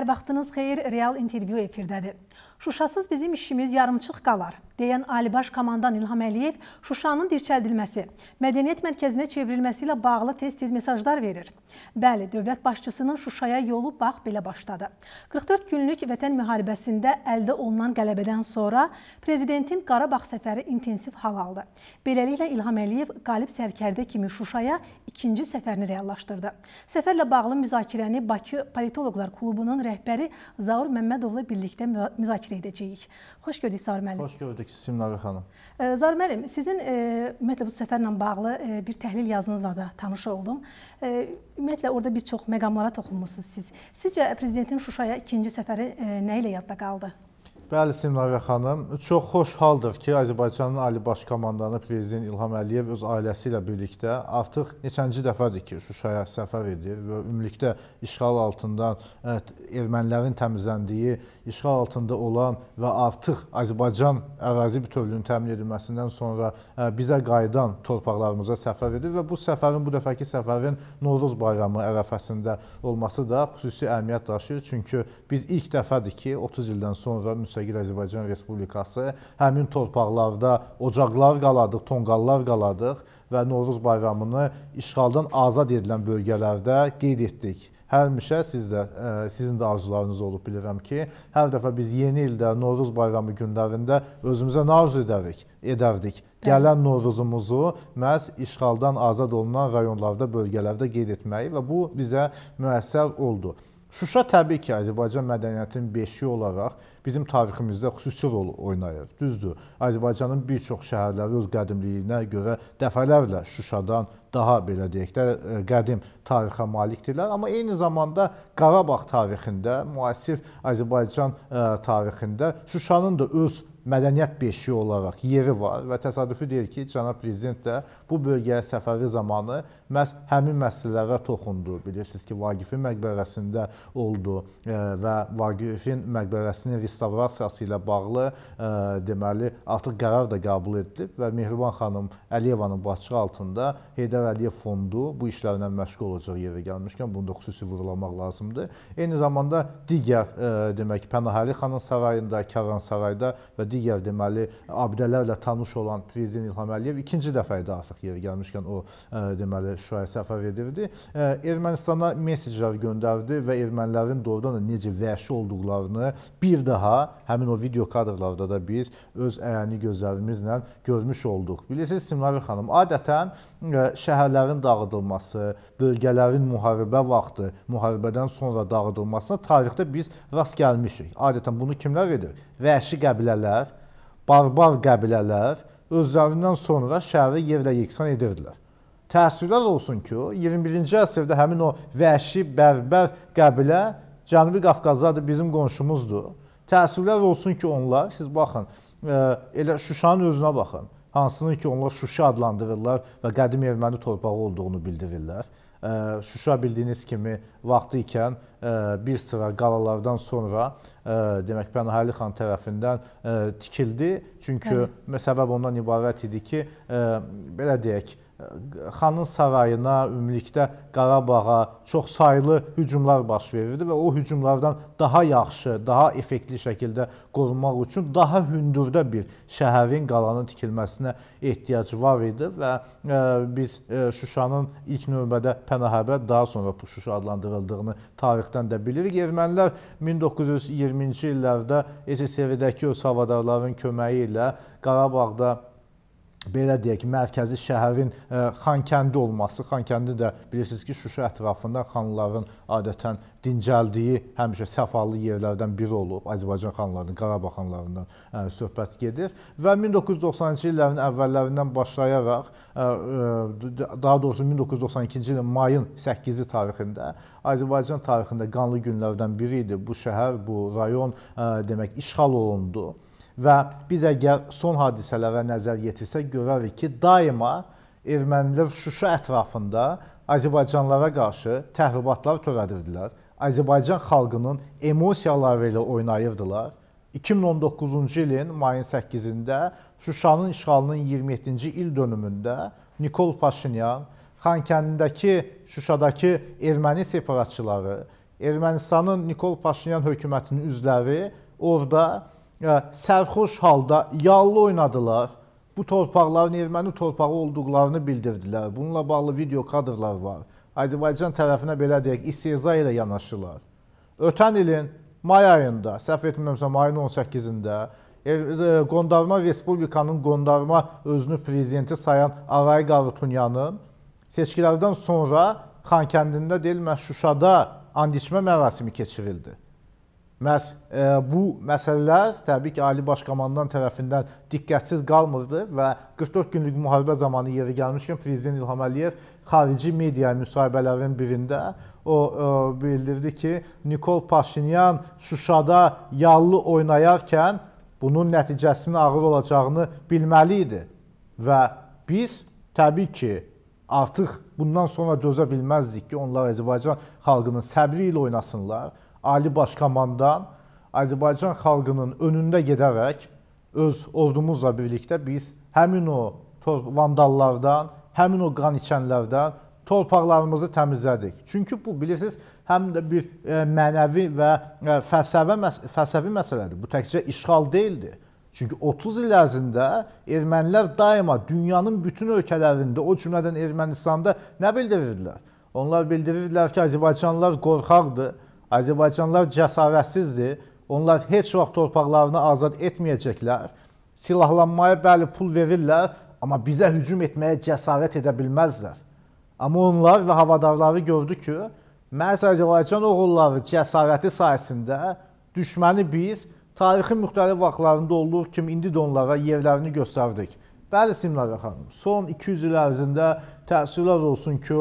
Hər vaxtınız xeyir, Real intervyu efirdədir. Şuşasız bizim işimiz yarımçıq qalar, deyən Alibaş komandan İlham Əliyev Şuşanın dirçəldilməsi, mədəniyyət mərkəzinə çevrilməsi ilə bağlı tez-tez mesajlar verir. Bəli, dövlət başçısının Şuşaya yolu bax belə başladı. 44 günlük vətən müharibəsində əldə olunan qələbədən sonra prezidentin Qarabağ səfəri intensiv hal aldı. Beləliklə İlham Əliyev qalib sərkərdə kimi Şuşaya ikinci səfərini reallaşdırdı. Səfərlə bağlı müzakirəni Bakı Politologlar Klubunun rəhbəri Zaur Məmmədovla birlikdə müzakirə təşkil edəcəyik. Xoş gördük Zaur müəllim. Xoş gördük Simnağa xanım. Zaur müəllim, sizin e, ümumiyyətlə bu səfərlə bağlı e, bir təhlil yazınızla da tanış oldum. E, ümumiyyətlə orada bir çox məqamlara toxunmusunuz siz. Sizcə prezidentin Şuşaya ikinci səfəri nə ilə yadda qaldı? Bəli, Simnavə xanım, çox xoş haldır ki, Azərbaycanın Ali Baş Komandanı Prezident İlham Əliyev öz ailəsi ilə birlikdə artıq neçənci dəfədir ki, Şuşaya səfər edir və ümumilikdə işğal altından evet, ermənilərin təmizləndiyi, işğal altında olan və artıq Azərbaycan ərazi bütövlüyünün təmin edilməsindən sonra e, bizə qayıdan torpaqlarımıza səfər edir və bu səfərin, bu dəfəki səfərin Novruz bayramı ərəfəsində olması da xüsusi əhəmiyyət daşıyır. Çünki biz ilk dəfədir ki, 30 ildən sonra müstəqil müstəqil Azərbaycan Respublikası həmin torpaqlarda ocaqlar qaladıq, tonqallar qaladıq və Novruz bayramını işğaldan azad edilən bölgələrdə qeyd etdik. Həmişə siz də e, sizin də arzularınız olub bilirəm ki, hər dəfə biz yeni ildə Novruz bayramı günlərində özümüzə nə arzu edərik, edərdik. Gələn Novruzumuzu məhz işğaldan azad olunan rayonlarda, bölgələrdə qeyd etməyi və bu bizə müəssər oldu. Şuşa təbii ki, Azərbaycan mədəniyyətinin beşiyi olaraq bizim tariximizdə xüsusi rol oynayır. Düzdür, Azərbaycanın bir çox şəhərləri öz qədimliyinə görə dəfələrlə Şuşadan daha belə deyək də e, qədim tarixə malikdirlər, amma eyni zamanda Qarabağ tarixində, müasir Azərbaycan e, tarixində Şuşanın da öz mədəniyyət beşiyi olaraq yeri var və təsadüfi deyil ki, cənab prezident də bu bölgəyə səfəri zamanı məhz həmin məsələlərə toxundu. Bilirsiniz ki, Vagifin məqbərəsində oldu e, və Vagifin məqbərəsinin restavrasiyası ilə bağlı deməli artıq qərar da qəbul edilib və Mehriban xanım Əliyevanın başçılığı altında Heydər Heydər Əliyev fondu bu işlərlə məşğul olacaq yerə gəlmişkən bunu da xüsusi vurulamaq lazımdır. Eyni zamanda digər e, demək Pənahəli xanın sarayında, Karansarayda və digər deməli abidələrlə tanış olan prezident İlham Əliyev ikinci dəfə idi artıq yerə gəlmişkən o e, deməli Şuşaya səfər edirdi. E, Ermənistana mesajlar göndərdi və ermənilərin doğrudan da necə vəhşi olduqlarını bir daha həmin o video kadrlarda da biz öz əyani gözlərimizlə görmüş olduq. Bilirsiniz Simnavi xanım, adətən şəhər e, şəhərlərin dağıdılması, bölgələrin müharibə vaxtı, müharibədən sonra dağıdılmasına tarixdə biz rast gəlmişik. Adətən bunu kimlər edir? Vəhşi qəbilələr, barbar qəbilələr özlərindən sonra şəhəri yerlə yeksan edirdilər. Təəssürlər olsun ki, 21-ci əsrdə həmin o vəhşi bərbər qəbilə Cənubi Qafqazdadır, bizim qonşumuzdur. Təəssürlər olsun ki, onlar, siz baxın, e, elə Şuşanın özünə baxın hansının ki onlar Şuşa adlandırırlar və qədim erməni torpağı olduğunu bildirirlər. Şuşa bildiyiniz kimi vaxtı ikən e, bir sıra qalalardan sonra e, demək Pənahəli xan tərəfindən e, tikildi. Çünki səbəb ondan ibarət idi ki, belə deyək, xanın sarayına, ümumilikdə Qarabağa çox saylı hücumlar baş verirdi və o hücumlardan daha yaxşı, daha effektli şəkildə qorunmaq üçün daha hündürdə bir şəhərin qalanın tikilməsinə ehtiyac var idi və biz Şuşanın ilk növbədə Pənahəbə, daha sonra Şuşa adlandırılmışdı qırıldığını tarixdən də bilirik. Ermənilər 1920-ci illərdə SSRİ-dəki öz havadarların köməyi ilə Qarabağda belə deyək ki, mərkəzi şəhərin e, Xankəndi olması, Xankəndi də bilirsiniz ki, Şuşa ətrafında xanların adətən dincəldiyi həmişə səfalı yerlərdən biri olub. Azərbaycan xanlarının, Qarabağ xanlarından ə, e, söhbət gedir və 1990-cı illərin əvvəllərindən başlayaraq, ə, e, daha doğrusu 1992-ci ilin mayın 8-i tarixində Azərbaycan tarixində qanlı günlərdən biri idi. Bu şəhər, bu rayon ə, demək işğal olundu. Və biz əgər son hadisələrə nəzər yetirsək, görərik ki, daima ermənilər Şuşa ətrafında Azərbaycanlara qarşı təhribatlar törədirdilər. Azərbaycan xalqının emosiyaları ilə oynayırdılar. 2019-cu ilin mayın 8-də Şuşanın işğalının 27-ci il dönümündə Nikol Paşinyan Xankəndindəki Şuşadakı erməni separatçıları, Ermənistanın Nikol Paşinyan hökumətinin üzvləri orada sərxoş halda yallı oynadılar. Bu torpaqların erməni torpağı olduqlarını bildirdilər. Bununla bağlı video kadrlar var. Azərbaycan tərəfinə belə deyək, istehza ilə yanaşırlar. Ötən ilin may ayında, səhv etmirəmsəm ayın 18-də e, e, Qondarma Respublikanın qondarma özünü prezidenti sayan Aray Qarutunyanın seçkilərdən sonra Xankəndində deyil, Şuşada andiçmə mərasimi keçirildi. Məhz e, bu məsələlər təbii ki, Ali Baş Komandan tərəfindən diqqətsiz qalmırdı və 44 günlük müharibə zamanı yeri gəlmişkən Prezident İlham Əliyev xarici media müsahibələrin birində o e, bildirdi ki, Nikol Paşinyan Şuşada yallı oynayarkən bunun nəticəsinin ağır olacağını bilməli idi və biz təbii ki, artıq bundan sonra dözə bilməzdik ki, onlar Azərbaycan xalqının səbri ilə oynasınlar. Ali Baş Komandan Azərbaycan xalqının önündə gedərək öz ordumuzla birlikdə biz həmin o vandallardan, həmin o qan içənlərdən torpaqlarımızı təmizlədik. Çünki bu bilirsiniz, həm də bir e, mənəvi və e, fəlsəfə məs fəlsəfi məsələdir. Bu təkcə işğal deyildi. Çünki 30 il ərzində ermənilər daima dünyanın bütün ölkələrində, o cümlədən Ermənistanda nə bildirirdilər? Onlar bildirirdilər ki, Azərbaycanlılar qorxaqdır Azərbaycanlılar cəsarətsizdir. Onlar heç vaxt torpaqlarını azad etməyəcəklər. Silahlanmaya bəli pul verirlər, amma bizə hücum etməyə cəsarət edə bilməzlər. Amma onlar və havadarları gördü ki, məhz Azərbaycan oğulları cəsarəti sayəsində düşməni biz tarixin müxtəlif vaxtlarında olduğu kimi indi də onlara yerlərini göstərdik. Bəli Simnara xanım, son 200 il ərzində təəssürlər olsun ki,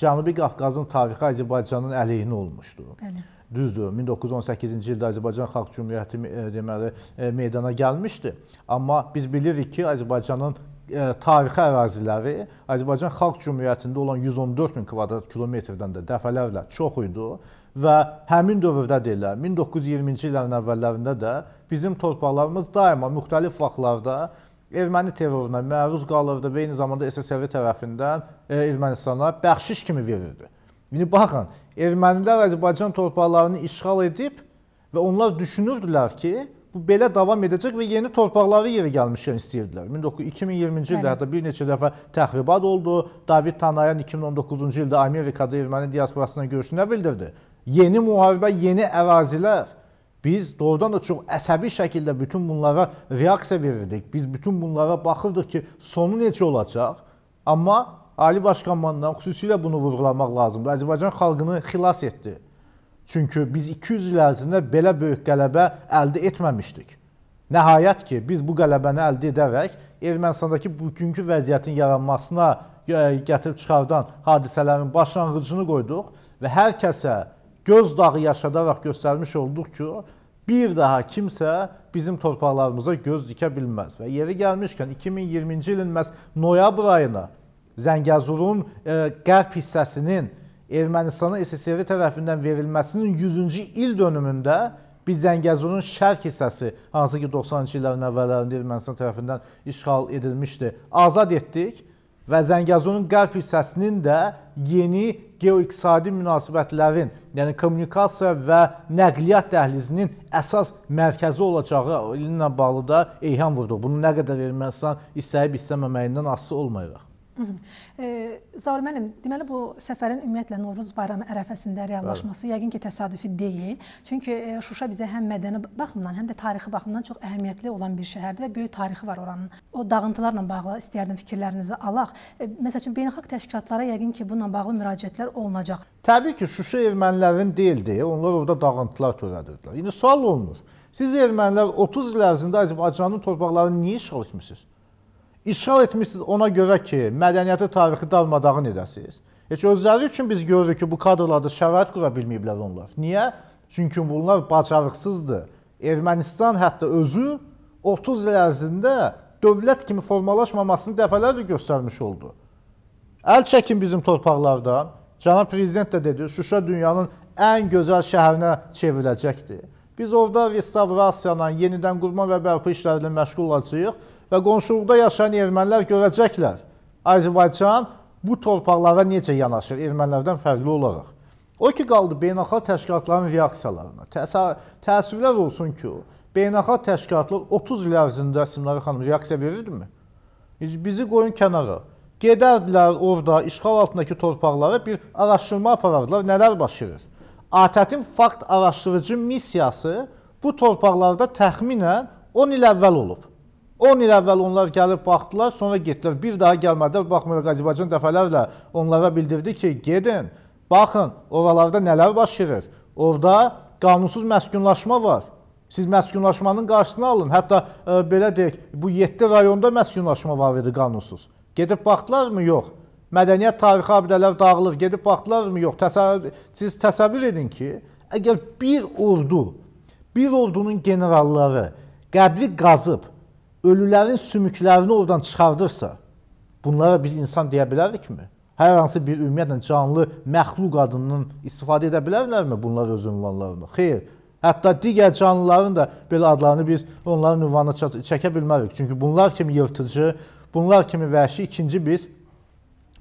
Cənubi Qafqazın tarixi Azərbaycanın əleyhinə olmuşdur. Bəli. Düzdür, 1918-ci ildə Azərbaycan Xalq Cümhuriyyəti e, deməli e, meydana gəlmişdi. Amma biz bilirik ki, Azərbaycanın e, tarixi əraziləri Azərbaycan Xalq Cümhuriyyətində olan 114 min kvadrat kilometrdən də dəfələrlə çox idi və həmin dövrdə deyillər, 1920-ci illərin əvvəllərində də bizim torpaqlarımız daima müxtəlif vaxtlarda erməni terroruna məruz qalırdı və eyni zamanda SSRİ tərəfindən Ermənistana bəxşiş kimi verirdi. İndi baxın, ermənilər Azərbaycan torpaqlarını işğal edib və onlar düşünürdülər ki, bu belə davam edəcək və yeni torpaqları yerə gəlmişkən istəyirdilər. 2020-ci ildə hətta bir neçə dəfə təxribat oldu. David Tanayan 2019-cu ildə Amerikada erməni diasporasına görüşünə bildirdi. Yeni müharibə, yeni ərazilər Biz doğrudan da çox əsəbi şəkildə bütün bunlara reaksiya verirdik. Biz bütün bunlara baxırdıq ki, sonu necə olacaq. Amma Ali Baş Komandan xüsusilə bunu vurğulamaq lazımdır. Azərbaycan xalqını xilas etdi. Çünki biz 200 il ərzində belə böyük qələbə əldə etməmişdik. Nəhayət ki, biz bu qələbəni əldə edərək Ermənistandakı bugünkü vəziyyətin yaranmasına e, gətirib çıxardan hadisələrin başlanğıcını qoyduq və hər kəsə göz dağı yaşadaraq göstərmiş olduq ki, bir daha kimsə bizim torpaqlarımıza göz dikə bilməz. Və yeri gəlmişkən 2020-ci ilin məhz noyabr ayına Zəngəzurun e, qərb hissəsinin Ermənistana SSR tərəfindən verilməsinin 100-cü il dönümündə biz Zəngəzurun şərq hissəsi, hansı ki 92 illərin əvvəllərində Ermənistan tərəfindən işğal edilmişdi, azad etdik və Zəngəzurun qərb hissəsinin də yeni geoiqtisadi münasibətlərin, yəni kommunikasiya və nəqliyyat dəhlizinin əsas mərkəzi olacağı ilə bağlı da eyham vurdu. Bunu nə qədər Ermənistan istəyib istəməməyindən asılı olmayaraq. E, Zaur müəllim, deməli bu səfərin ümumiyyətlə Novruz bayramı ərəfəsində reallaşması Bəli. yəqin ki, təsadüfi deyil. Çünki e, Şuşa bizə həm mədəni baxımdan, həm də tarixi baxımdan çox əhəmiyyətli olan bir şəhərdir və böyük tarixi var oranın. O dağıntılarla bağlı istəyərdim fikirlərinizi alaq. E, məsəl üçün beynəlxalq təşkilatlara yəqin ki, bununla bağlı müraciətlər olunacaq. Təbii ki, Şuşa ermənilərin deyildi. Onlar orada dağıntılar törədirdilər. İndi sual olunur. Siz ermənilər 30 il ərzində Azərbaycanın torpaqlarını niyə işğal etmisiniz? İşğal etmişsiniz ona görə ki, mədəniyyəti tarixi dalmadağın edəsiniz. Heç özləri üçün biz görürük ki, bu kadrlarda şərait qura bilməyiblər onlar. Niyə? Çünki bunlar bacarıqsızdır. Ermənistan hətta özü 30 il ərzində dövlət kimi formalaşmamasını dəfələrlə göstərmiş oldu. Əl çəkin bizim torpaqlardan. Cənab prezident də dedi, Şuşa dünyanın ən gözəl şəhərinə çevriləcəkdir. Biz orada restavrasiyadan, yenidən qurma və bərpa işləri ilə məşğul olacağıq və qonşuluqda yaşayan ermənilər görəcəklər Azərbaycan bu torpaqlara necə yanaşır ermənilərdən fərqli olaraq. O ki, qaldı beynəlxalq təşkilatların reaksiyalarına. Təəssüflər olsun ki, beynəlxalq təşkilatlar 30 il ərzində Simnarə xanım reaksiya verirdimi? Bizi qoyun kənara. Gedərdilər orada işğal altındakı torpaqlara bir araşdırma aparardılar, nələr baş verir. ATƏT-in fakt araşdırıcı missiyası bu torpaqlarda təxminən 10 il əvvəl olub. 10 il əvvəl onlar gəlib baxdılar, sonra getdilər. Bir daha gəlmədilər. Baxmayaraq Azərbaycan dəfələrlə onlara bildirdi ki, gedin, baxın, oralarda nələr baş verir. Orda qanunsuz məskunlaşma var. Siz məskunlaşmanın qarşısını alın. Hətta ə, e, belə deyək, bu 7 rayonda məskunlaşma var idi qanunsuz. Gedib baxdılarmı? Yox. Mədəniyyət tarixi abidələr dağılır. Gedib baxdılarmı? Yox. Təsəvvür, siz təsəvvür edin ki, əgər bir ordu, bir ordunun generalları qəbri qazıb ölülərin sümüklərini oradan çıxardırsa, bunlara biz insan deyə bilərikmi? Hər hansı bir ümumiyyətlə canlı məxluq adından istifadə edə bilərlərmi bunlar öz ünvanlarını? Xeyr. Hətta digər canlıların da belə adlarını biz onların ünvanına çəkə bilmərik. Çünki bunlar kimi yırtıcı, bunlar kimi vəhşi ikinci biz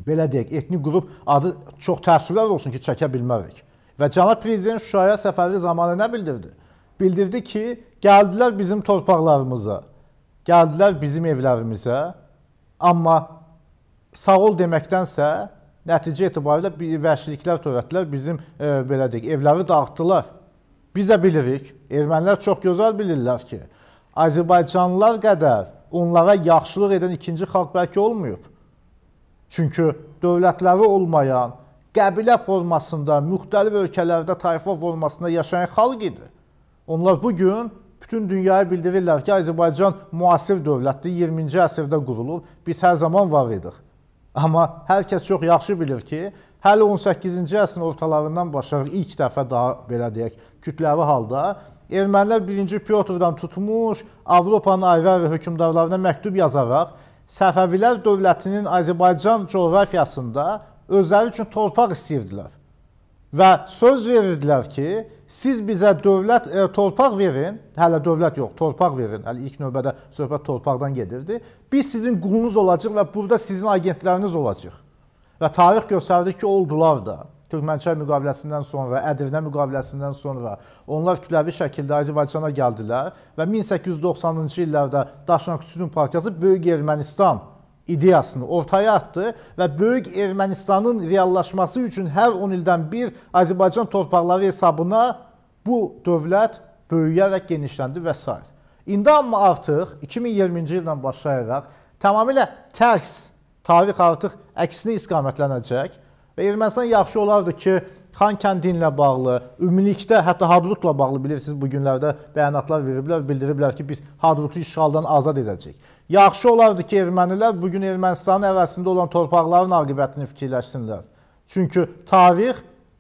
belə deyək, etnik qrup adı çox təəssürlər olsun ki, çəkə bilmərik. Və cənab prezident Şuşaya səfəri zamanı nə bildirdi? Bildirdi ki, gəldilər bizim torpaqlarımıza. Gəldilər bizim evlərimizə, amma sağ ol deməkdənsə nəticə etibarilə bir vəhşiliklər törətdilər, bizim e, belə deyək, evləri dağıtdılar. Biz də bilirik, ermənilər çox gözəl bilirlər ki, Azərbaycanlılar qədər onlara yaxşılıq edən ikinci xalq bəlkə olmayıb. Çünki dövlətləri olmayan, qəbilə formasında, müxtəlif ölkələrdə tayfa formasında yaşayan xalq idi. Onlar bugün Bütün dünyaya bildirirlər ki, Azərbaycan müasir dövlətdir, 20-ci əsrdə qurulub, biz hər zaman var idik. Amma hər kəs çox yaxşı bilir ki, hələ 18-ci əsrin ortalarından başlayaraq ilk dəfə daha belə deyək, kütləvi halda ermənilər 1-ci Piotrdan tutmuş Avropanın ayrı-ayrı hökmdarlarına məktub yazaraq Səfəvilər dövlətinin Azərbaycan coğrafiyasında özləri üçün torpaq istəyirdilər və söz verirdilər ki, siz bizə dövlət e, torpaq verin, hələ dövlət yox, torpaq verin. Hələ ilk növbədə söhbət torpaqdan gedirdi. Biz sizin qulunuz olacağıq və burada sizin agentləriniz olacağıq. Və tarix göstərdi ki, oldular da. Türkmənçay müqaviləsindən sonra, Ədirnə müqaviləsindən sonra onlar kütləvi şəkildə Azərbaycana gəldilər və 1890-cı illərdə Daşnak Sütun Partiyası Böyük Ermənistan ideyasını ortaya atdı və böyük Ermənistanın reallaşması üçün hər 10 ildən bir Azərbaycan torpaqları hesabına bu dövlət böyüyərək genişləndi və s. İndi amma artıq 2020-ci ildən başlayaraq tamamilə tərs tarix artıq əksinə istiqamətlənəcək və Ermənistan yaxşı olardı ki, Xankəndi ilə bağlı, ümumilikdə hətta Hadrutla bağlı bilirsiniz bu günlərdə bəyanatlar veriblər, bildiriblər ki, biz Hadrutu işğaldan azad edəcəyik. Yaxşı olardı ki, ermənilər bu gün Ermənistanın əvəzində olan torpaqların aqibətini fikirləşsinlər. Çünki tarix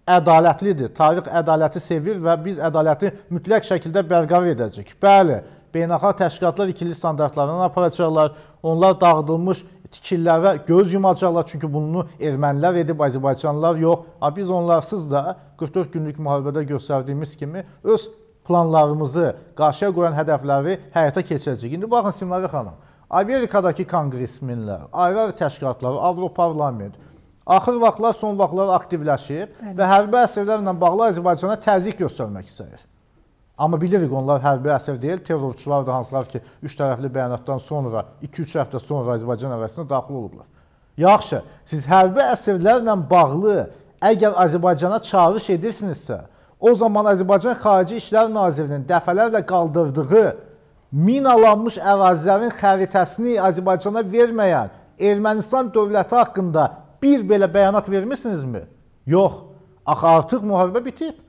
ədalətlidir. Tarix ədaləti sevir və biz ədaləti mütləq şəkildə bərqərar edəcəyik. Bəli, beynəlxalq təşkilatlar ikili standartlarından aparacaqlar. Onlar dağıdılmış tikillərə göz yumacaqlar. Çünki bunu ermənilər edib, Azərbaycanlılar yox. Ha, biz onlarsız da 44 günlük müharibədə göstərdiyimiz kimi öz planlarımızı, qarşıya qoyan hədəfləri həyata keçirəcəyik. İndi baxın Simları xanım, Amerikadakı kongresmenlər, ayrı-ayrı təşkilatlar, Avroparlament, axır vaxtlar, son vaxtlar aktivləşib Bəli. və hərbi əsirlərlə bağlı Azərbaycana təzyiq göstərmək istəyir. Amma bilirik onlar hərbi əsər deyil, terrorçular da hansılar ki, üç tərəfli bəyanatdan sonra, 2-3 həftə sonra Azərbaycan ərazisinə daxil olublar. Yaxşı, siz hərbi əsirlərlə bağlı əgər Azərbaycana çağırış edirsinizsə, o zaman Azərbaycan Xarici İşlər Nazirinin dəfələrlə qaldırdığı minalanmış ərazilərin xəritəsini Azərbaycana verməyən Ermənistan dövləti haqqında bir belə bəyanat vermisinizmi? Yox. Axı artıq müharibə bitib.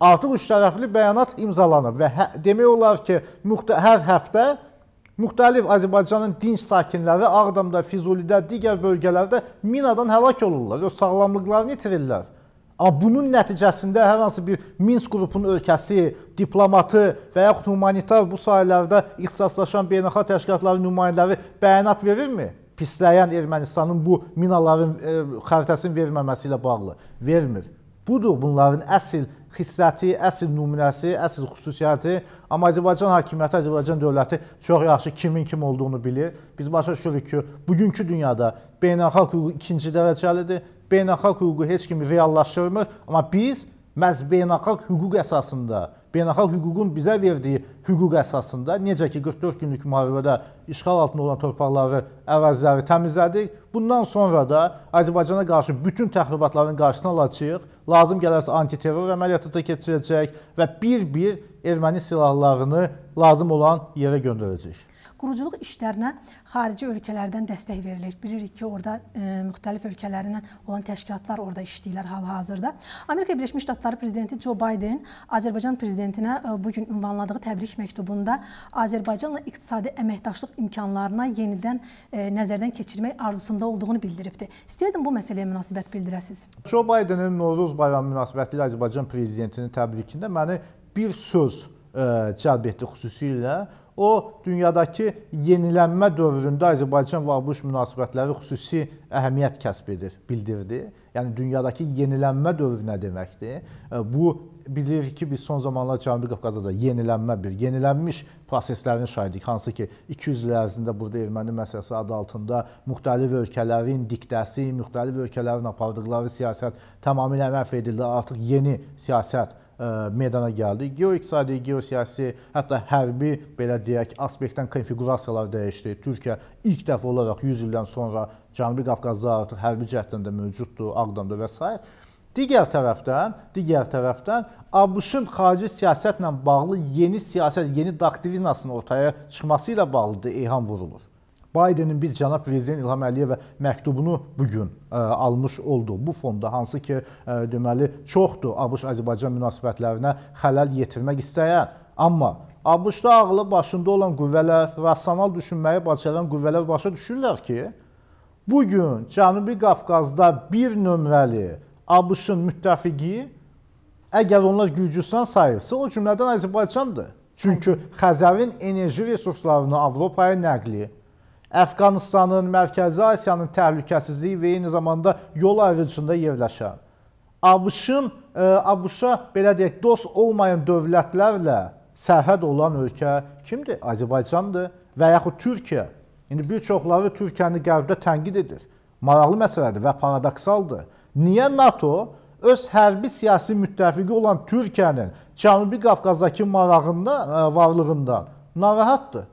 Artıq üç tərəfli bəyanat imzalanır və hə, demək olar ki, müxtə hər həftə müxtəlif Azərbaycanın dinc sakinləri Ağdamda, Füzulidə, digər bölgələrdə minadan həlak olurlar, o sağlamlıqlarını itirirlər. Amma bunun nəticəsində hər hansı bir Minsk qrupunun ölkəsi, diplomatı və yaxud humanitar bu sahələrdə ixtisaslaşan beynəlxalq təşkilatların nümayəndələri bəyanat verirmi? Pisləyən Ermənistanın bu minaların e, xəritəsini verməməsi ilə bağlı. Vermir. Budur bunların əsl xissəti, əsl nümunəsi, əsl xüsusiyyəti. Amma Azərbaycan hakimiyyəti, Azərbaycan dövləti çox yaxşı kimin kim olduğunu bilir. Biz başa düşürük ki, bugünkü dünyada beynəlxalq hüquq ikinci dərəcəlidir. Beynəlxalq hüququ heç kimi reallaşdırmır, amma biz məhz beynəlxalq hüquq əsasında beynəlxalq hüququn bizə verdiyi hüquq əsasında, necə ki 44 günlük müharibədə işğal altında olan torpaqları, əraziləri təmizlədik. Bundan sonra da Azərbaycana qarşı bütün təxribatların qarşısını alacağıq. Lazım gələrsə antiterror əməliyyatı da keçirəcək və bir-bir erməni silahlarını lazım olan yerə göndərəcək quruculuq işlərinə xarici ölkələrdən dəstək verilir. Bilirik ki, orada e, müxtəlif ölkələrindən olan təşkilatlar orada işləyirlər hal-hazırda. Amerika Birləşmiş Ştatları prezidenti Joe Biden Azərbaycan prezidentinə e, bu gün ünvanladığı təbrik məktubunda Azərbaycanla iqtisadi əməkdaşlıq imkanlarına yenidən e, nəzərdən keçirmək arzusunda olduğunu bildiribdi. İstəyirdim bu məsələyə münasibət bildirəsiniz. Joe Bidenin Novruz bayramı münasibətilə Azərbaycan prezidentinin təbrikində məni bir söz e, cəlb etdi xüsusilə O dünyadakı yenilənmə dövründə Azərbaycan-ABŞ münasibətləri xüsusi əhəmiyyət kəsb edir, bildirdi. Yəni dünyadakı yenilənmə dövrü nə deməkdir? E, bu bilirik ki, biz son zamanlar Cənubi Qafqazda yenilənmə bir, yenilənmiş proseslərin şahidik. Hansı ki, 200 il ərzində burada erməni məsələsi adı altında müxtəlif ölkələrin diktəsi, müxtəlif ölkələrin apardıqları siyasət tamamilə məhv edildi. Artıq yeni siyasət E, meydana gəldi. Geoiqtisadi, geosiyasi, hətta hərbi belə deyək, aspektdən konfiqurasiyalar dəyişdi. Türkiyə ilk dəfə olaraq 100 ildən sonra Cənubi Qafqazda artıq hərbi cəhddən də mövcuddur, Ağdamda və s. Digər tərəfdən, digər tərəfdən ABŞ-ın xarici siyasətlə bağlı yeni siyasət, yeni doktrinasının ortaya çıxması ilə bağlı da eyham vurulur. Bidenin biz cənab prezident İlham Əliyevə məktubunu bu gün e, almış olduq. Bu fonda hansı ki e, deməli çoxdur ABŞ-Azərbaycan münasibətlərinə xələl yetirmək istəyən, amma ABŞ-da ağlı başında olan qüvvələr, rasional düşünməyi bacaran qüvvələr başa düşürlər ki, bu gün Cənubi Qafqazda bir nömrəli ABŞ-ın müttəfiqi əgər onlar Gürcüstan sayırsa, o cümlədən Azərbaycandır. Çünki Xəzərin enerji resurslarını Avropaya nəqli, Əfqanistanın, Mərkəzi Asiyanın təhlükəsizliyi və eyni zamanda yol ayrıcında yerləşən ABŞ-ın e, ABŞ-a belə deyək dost olmayan dövlətlərlə sərhəd olan ölkə kimdir? Azərbaycandır və yaxud Türkiyə. İndi bir çoxları Türkiyəni qərbdə tənqid edir. Maraqlı məsələdir və paradoksaldır. Niyə NATO öz hərbi siyasi müttəfiqi olan Türkiyənin Cənubi Qafqazdakı marağından, e, varlığından narahatdır?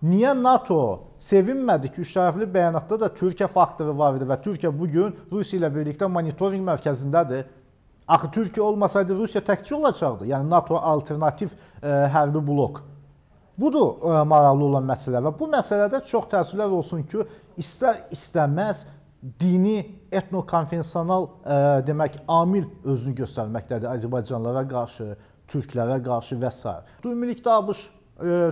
Niyə NATO sevinmədi ki, üçtərəfli bəyanatda da Türkiyə faktoru var idi və Türkiyə bu gün Rusiya ilə birlikdə monitorinq mərkəzindədir. Axı Türkiyə olmasaydı Rusiya təkcə olacaqdı. Yəni NATO alternativ e, hərbi blok. Budur e, maraqlı olan məsələ və bu məsələdə çox təəssüflər olsun ki, istər istəməz dini etnokonfessional e, demək amil özünü göstərməkdədir Azərbaycanlılara qarşı, türklərə qarşı və s. Ümumilikdə ABŞ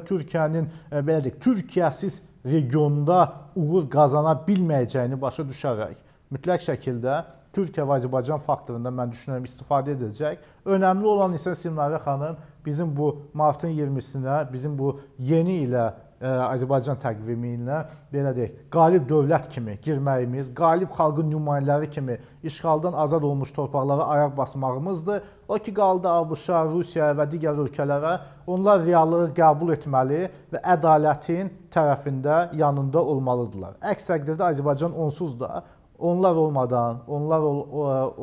Türkiyənin e, belə deyək, Türkiyəsiz regionda uğur qazana bilməyəcəyini başa düşərək mütləq şəkildə Türkiyə və Azərbaycan faktorunda mən düşünürəm istifadə edəcək. Önəmli olan isə Simnarə xanım bizim bu martın 20-sinə, bizim bu yeni ilə Azərbaycan təqvimiyinə belə deyək, qalib dövlət kimi girməyimiz, qalib xalqın nümayəndələri kimi işğaldan azad olmuş torpaqlara ayaq basmağımızdır. O ki qaldı ABŞ-a, Rusiyaya və digər ölkələrə, onlar reallığı qəbul etməli və ədalətin tərəfində, yanında olmalıdırlar. Əks təqdirdə Azərbaycan onsuz da onlar olmadan, onlar ol,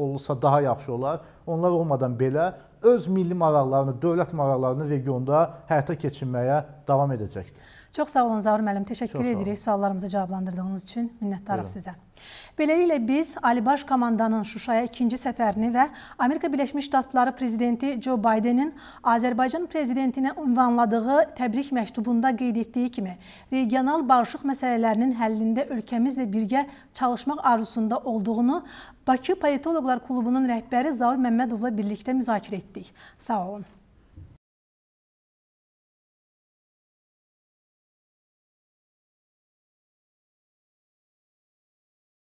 olsa daha yaxşı olar. Onlar olmadan belə öz milli maraqlarını, dövlət maraqlarını regionda həyata keçirməyə davam edəcəkdir. Çox sağ olun Zaur müəllim, təşəkkür edirik suallarımızı cavablandırdığınız üçün. Minnətdarıq sizə. Beləliklə biz Ali Baş komandanın Şuşaya ikinci səfərini və Amerika Birləşmiş Ştatları prezidenti Joe Bidenin Azərbaycan prezidentinə ünvanladığı təbrik məktubunda qeyd etdiyi kimi, regional barışıq məsələlərinin həllində ölkəmizlə birgə çalışmaq arzusunda olduğunu Bakı Politologlar Klubunun rəhbəri Zaur Məmmədovla birlikdə müzakirə etdik. Sağ olun.